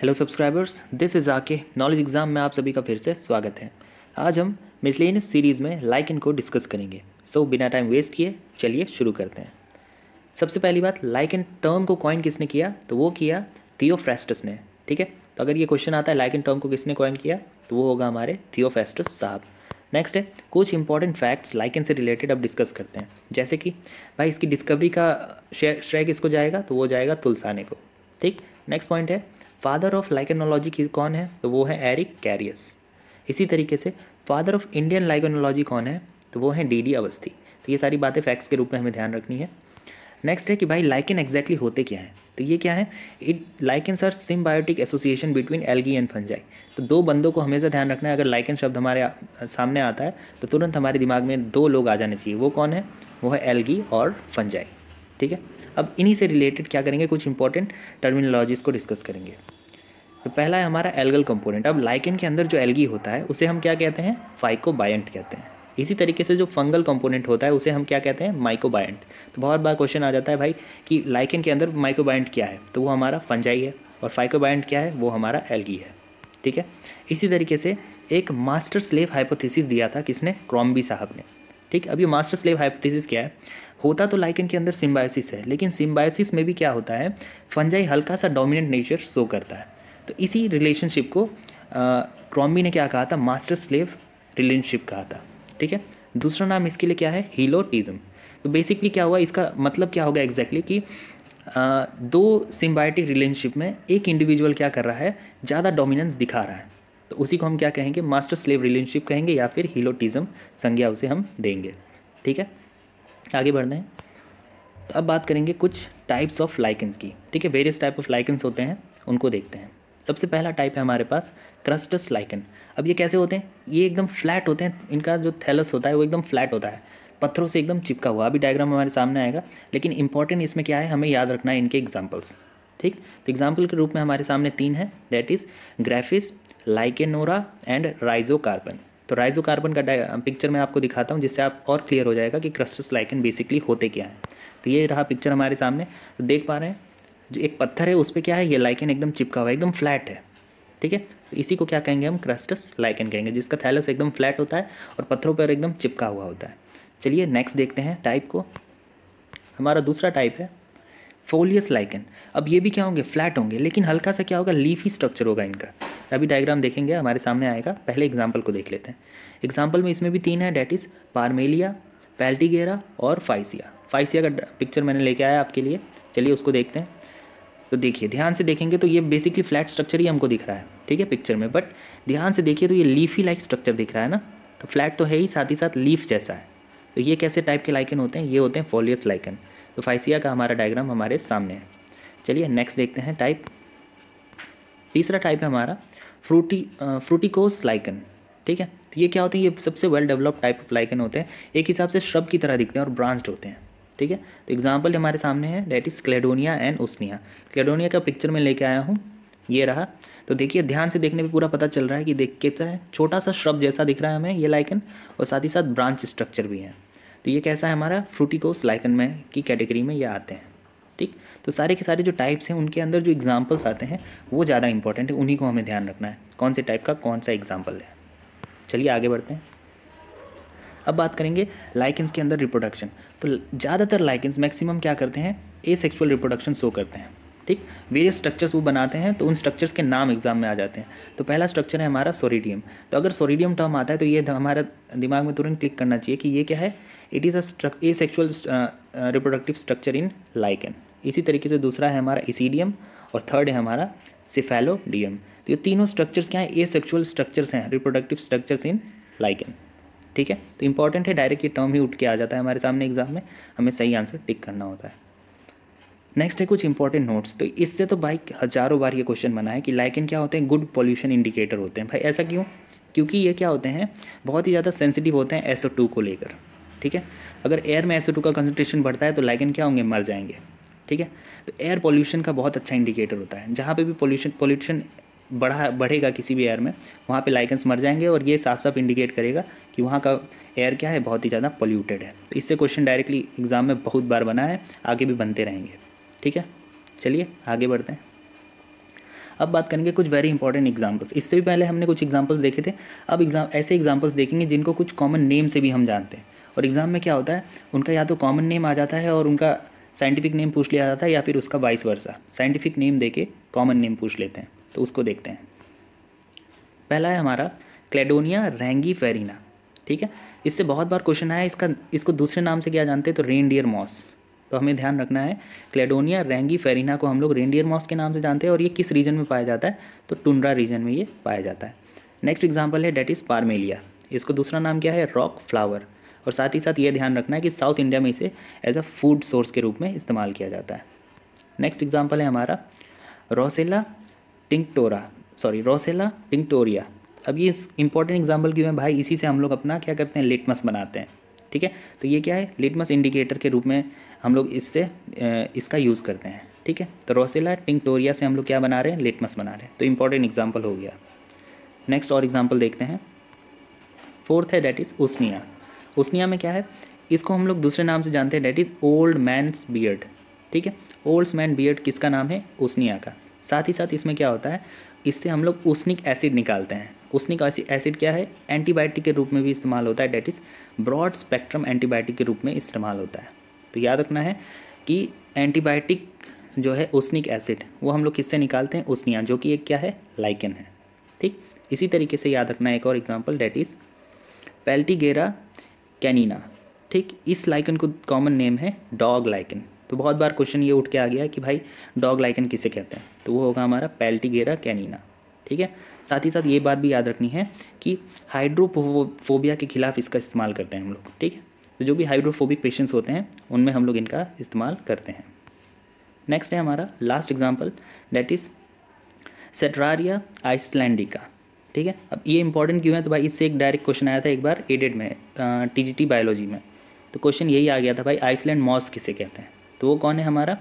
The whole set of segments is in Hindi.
hello subscribers this is Aake knowledge exam में आप सभी का फिर से स्वागत है आज हम मिसलिन सीरीज़ में लाइक इन को डिस्कस करेंगे सो so, बिना टाइम वेस्ट किए चलिए शुरू करते हैं सबसे पहली बात लाइक इन टर्म को कॉइन किसने किया तो वो किया थियोफ्रेस्टस ने ठीक है तो अगर ये क्वेश्चन आता है लाइक इन टर्म को किसने कॉइन किया तो वो होगा हमारे थियोफ्रेस्टस साहब नेक्स्ट है कुछ इंपॉर्टेंट फैक्ट्स लाइकन से रिलेटेड अब डिस्कस करते हैं जैसे कि भाई इसकी डिस्कवरी का श्रेय किसको जाएगा तो वो जाएगा तुलसाने को ठीक नेक्स्ट पॉइंट है फादर ऑफ लाइकनोलॉजी की कौन है तो वो है एरिक कैरियस इसी तरीके से फादर ऑफ इंडियन लाइकनोलॉजी कौन है तो वो है डी डी अवस्थी तो ये सारी बातें फैक्ट्स के रूप में हमें ध्यान रखनी है नेक्स्ट है कि भाई लाइकन एग्जैक्टली होते क्या हैं तो ये क्या है it lichens are symbiotic association between algae and fungi तो दो बंदों को हमेशा ध्यान रखना है अगर लाइकन शब्द हमारे सामने आता है तो तुरंत हमारे दिमाग में दो लोग आ जाने चाहिए वो कौन है वो है एल्गी और फंजाई ठीक है अब इन्हीं से रिलेटेड क्या करेंगे कुछ इंपॉर्टेंट टर्मिनोलॉजीज़ को डिस्कस करेंगे तो पहला है हमारा एल्गल कंपोनेंट अब लाइकेन के अंदर जो एल्गी होता है उसे हम क्या कहते हैं फाइकोबायंट कहते हैं इसी तरीके से जो फंगल कंपोनेंट होता है उसे हम क्या कहते हैं माइकोबायंट तो बहुत बार क्वेश्चन आ जाता है भाई कि लाइकेन के अंदर माइकोबायंट क्या है तो वो हमारा फंजाई है और फाइकोबायंट क्या है वो हमारा एल्गी है ठीक है इसी तरीके से एक मास्टर स्लेव हाइपोथेसिस दिया था किसने क्रॉम्बी साहब ने ठीक अब ये मास्टर स्लेव हाइपोथेसिस क्या है होता तो लाइकन के अंदर सिम्बायोसिस है लेकिन सिम्बायोसिस में भी क्या होता है फंजाई हल्का सा डोमिनेंट नेचर शो करता है तो इसी रिलेशनशिप को क्रॉम्बी ने क्या कहा था मास्टर स्लेव रिलेशनशिप कहा था ठीक है दूसरा नाम इसके लिए क्या है हीलोटिज्म तो बेसिकली क्या हुआ इसका मतलब क्या होगा एग्जैक्टली exactly कि आ, दो सिम्बायोटिक रिलेशनशिप में एक इंडिविजुअल क्या कर रहा है ज़्यादा डोमिनेंस दिखा रहा है तो उसी को हम क्या कहेंगे मास्टर स्लेव रिलेशनशिप कहेंगे या फिर हीलोटिज्म संज्ञा उसे हम देंगे ठीक है आगे बढ़ते हैं तो अब बात करेंगे कुछ टाइप्स ऑफ लाइकेंस की ठीक है वेरियस टाइप ऑफ लाइकेंस होते हैं उनको देखते हैं सबसे पहला टाइप है हमारे पास क्रस्टस लाइकन अब ये कैसे होते हैं ये एकदम फ्लैट होते हैं इनका जो थैलस होता है वो एकदम फ्लैट होता है पत्थरों से एकदम चिपका हुआ अभी डायग्राम हमारे सामने आएगा लेकिन इंपॉर्टेंट इसमें क्या है हमें याद रखना है इनके एग्जाम्पल्स ठीक तो एग्जाम्पल के रूप में हमारे सामने तीन है that is Graphis Lecanora and Rhizo तो राइजोकार्बन का पिक्चर मैं आपको दिखाता हूँ जिससे आप और क्लियर हो जाएगा कि क्रस्टस लाइकन बेसिकली होते क्या हैं तो ये रहा पिक्चर हमारे सामने तो देख पा रहे हैं जो एक पत्थर है उस पर क्या है ये लाइकन एकदम चिपका हुआ है एकदम फ्लैट है ठीक है तो इसी को क्या कहेंगे हम क्रस्टस लाइकन कहेंगे जिसका थैलस एकदम फ्लैट होता है और पत्थरों पर एकदम चिपका हुआ होता है चलिए नेक्स्ट देखते हैं टाइप को हमारा दूसरा टाइप है फोलियस लाइकन अब ये भी क्या होंगे फ्लैट होंगे लेकिन हल्का सा क्या होगा लीफी स्ट्रक्चर होगा इनका अभी डायग्राम देखेंगे हमारे सामने आएगा पहले एग्जाम्पल को देख लेते हैं एग्जाम्पल में इसमें भी तीन है डेट इज़ पारमेलिया पैल्टीगेरा और फाइसिया फाइसिया का पिक्चर मैंने लेके आया आपके लिए चलिए उसको देखते हैं तो देखिए ध्यान से देखेंगे तो ये बेसिकली फ्लैट स्ट्रक्चर ही हमको दिख रहा है ठीक है पिक्चर में बट ध्यान से देखिए तो ये लीफी लाइक स्ट्रक्चर दिख रहा है ना तो फ्लैट तो है ही साथ ही साथ लीफ जैसा है तो ये कैसे टाइप के लाइकन होते हैं ये होते हैं फोलियस लाइकन तो फाइसिया का हमारा डायग्राम हमारे सामने है चलिए नेक्स्ट देखते हैं टाइप तीसरा टाइप है हमारा फ्रूटी फ्रूटिकोस लाइकन ठीक है तो ये क्या होते हैं ये सबसे well developed type of lichen होते हैं एक हिसाब से श्रब की तरह दिखते हैं और ब्रांच्ड होते हैं ठीक है तो एग्जाम्पल हमारे सामने है that is Cladonia and Usnea Cladonia का पिक्चर में लेके आया हूँ ये रहा तो देखिए ध्यान से देखने पे पूरा पता चल रहा है कि देख कैसा है छोटा सा श्रब जैसा दिख रहा है हमें ये लाइकन और साथ ही साथ ब्रांच स्ट्रक्चर भी है तो ये कैसा है हमारा फ्रूटिकोस लाइकन में की कैटेगरी में ये आते हैं ठीक तो सारे के सारे जो टाइप्स हैं उनके अंदर जो एग्जाम्पल्स आते हैं वो ज़्यादा इंपॉर्टेंट है उन्हीं को हमें ध्यान रखना है कौन से टाइप का कौन सा एग्जाम्पल है चलिए आगे बढ़ते हैं अब बात करेंगे लाइकेंस के अंदर रिप्रोडक्शन तो ज़्यादातर लाइकेंस मैक्सिमम क्या करते हैं ए सेक्सुअल रिप्रोडक्शन शो करते हैं ठीक वेरियस स्ट्रक्चर्स वो बनाते हैं तो उन स्ट्रक्चर्स के नाम एग्जाम में आ जाते हैं तो पहला स्ट्रक्चर है हमारा सोरीडियम तो अगर सोरीडियम टर्म आता है तो ये हमारा दिमाग में तुरंत क्लिक करना चाहिए कि ये क्या है it is a struck asexual reproductive structure in lichen इसी तरीके से दूसरा है हमारा इसीडियम e और थर्ड है हमारा सिफेलोडियम तो ये तीनों स्ट्रक्चर्स क्या है ए सेक्चुअल स्ट्रक्चर्स हैं रिप्रोडक्टिव स्ट्रक्चर्स इन लाइकन ठीक है तो इंपॉर्टेंट है डायरेक्ट ये टर्म ही उठ के आ जाता है हमारे सामने एग्जाम में हमें सही आंसर टिक करना होता है नेक्स्ट है कुछ इंपॉर्टेंट नोट्स तो इससे तो भाई हज़ारों बार ये क्वेश्चन बना है कि लाइकन क्या होते हैं गुड पॉल्यूशन इंडिकेटर होते हैं भाई ऐसा क्यों क्योंकि ये क्या होते हैं बहुत ही ज़्यादा सेंसिटिव होते हैं एसो टू को लेकर ठीक है अगर एयर में एसो टू का कंसनट्रेशन बढ़ता है तो लाइकन क्या होंगे मर जाएंगे ठीक है तो एयर पॉल्यूशन का बहुत अच्छा इंडिकेटर होता है जहाँ पे भी पॉल्यूशन पॉल्यूशन बढ़ा बढ़ेगा किसी भी एयर में वहाँ पे लाइकन्स मर जाएंगे और ये साफ साफ इंडिकेट करेगा कि वहाँ का एयर क्या है बहुत ही ज़्यादा पॉल्यूटेड है तो इससे क्वेश्चन डायरेक्टली एग्ज़ाम में बहुत बार बना है आगे भी बनते रहेंगे ठीक है चलिए आगे बढ़ते हैं अब बात करेंगे कुछ वेरी इंपॉर्टेंट एग्जाम्पल्स इससे भी पहले हमने कुछ एग्जाम्पल्स देखे थे अब एग्जाम ऐसे एग्जाम्पल्स देखेंगे जिनको कुछ कॉमन नेम से भी हम जानते हैं और एग्ज़ाम में क्या होता है उनका या तो कॉमन नेम आ जाता है और उनका साइंटिफिक नेम पूछ लिया जाता है या फिर उसका वाइस वर्सा साइंटिफिक नेम दे के कॉमन नेम पूछ लेते हैं तो उसको देखते हैं पहला है हमारा क्लेडोनिया रेंगी फेरिना ठीक है इससे बहुत बार क्वेश्चन आया इसका इसको दूसरे नाम से क्या जानते हैं तो रेनडियर मॉस तो हमें ध्यान रखना है क्लेडोनिया रेंगी फेरिना को हम लोग रेनडियर मॉस के नाम से जानते हैं और ये किस रीजन में पाया जाता है तो टुंड्रा रीजन में ये पाया जाता है नेक्स्ट एग्जाम्पल है डेट इज़ पारमेलिया इसको दूसरा नाम क्या है रॉक फ्लावर और साथ ही साथ ये ध्यान रखना है कि साउथ इंडिया में इसे एज अ फूड सोर्स के रूप में इस्तेमाल किया जाता है नेक्स्ट एग्जाम्पल है हमारा Roccella tinctora sorry Roccella tinctoria अब ये इंपॉर्टेंट एग्जाम्पल क्यों है भाई इसी से हम लोग अपना क्या करते हैं लिटमस बनाते हैं ठीक है तो ये क्या है लिटमस इंडिकेटर के रूप में हम लोग इससे इसका यूज़ करते हैं ठीक है तो रोसेला टिंकटोरिया से हम लोग क्या बना रहे हैं लिटमस बना रहे हैं तो इंपॉर्टेंट एग्जाम्पल हो गया नेक्स्ट और एग्जाम्पल देखते हैं फोर्थ है डैट इज़ उस्निया उसनिया में क्या है इसको हम लोग दूसरे नाम से जानते हैं that is old man's beard ठीक है ओल्ड मैन बियर्ड किसका नाम है उसनिया का साथ ही साथ इसमें क्या होता है इससे हम लोग उस्निक एसिड निकालते हैं उस्निक एसिड क्या है एंटीबायोटिक के रूप में भी इस्तेमाल होता है that is broad spectrum antibiotic के रूप में इस्तेमाल होता है तो याद रखना है कि एंटीबायोटिक जो है उस्निक एसिड वो हम लोग किससे निकालते हैं उस्निया जो कि एक क्या है लाइकन है ठीक इसी तरीके से याद रखना है एक और example that is Peltigera canina ठीक इस लाइकन को कॉमन नेम है डॉग लाइकन तो बहुत बार क्वेश्चन ये उठ के आ गया कि भाई डॉग लाइकन किसे कहते हैं तो वो होगा हमारा पैल्टीगेरा कैनिना ठीक है साथ ही साथ ये बात भी याद रखनी है कि हाइड्रोफोबिया के खिलाफ इसका इस्तेमाल करते हैं हम लोग ठीक है तो जो भी हाइड्रोफोबिक पेशेंट्स होते हैं उनमें हम लोग इनका इस्तेमाल करते हैं नेक्स्ट है हमारा last example that is Cetraria islandica ठीक है अब ये इंपॉर्टेंट क्यों है तो भाई इससे एक डायरेक्ट क्वेश्चन आया था एक बार एडेड में टीजीटी बायोलॉजी में तो क्वेश्चन यही आ गया था भाई आइसलैंड मॉस किसे कहते हैं तो वो कौन है हमारा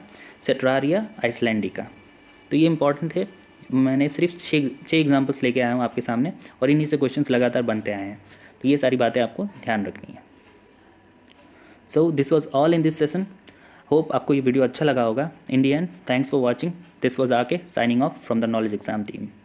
सेट्रारिया आइसलैंडिका तो ये इंपॉर्टेंट है मैंने सिर्फ छः छः एग्जाम्पल्स लेके आया हूँ आपके सामने और इन्हीं से क्वेश्चन लगातार बनते आए हैं तो ये सारी बातें आपको ध्यान रखनी है so this was all in this session hope आपको ये वीडियो अच्छा लगा होगा इंडियन thanks for watching this was Aake signing off from the knowledge exam team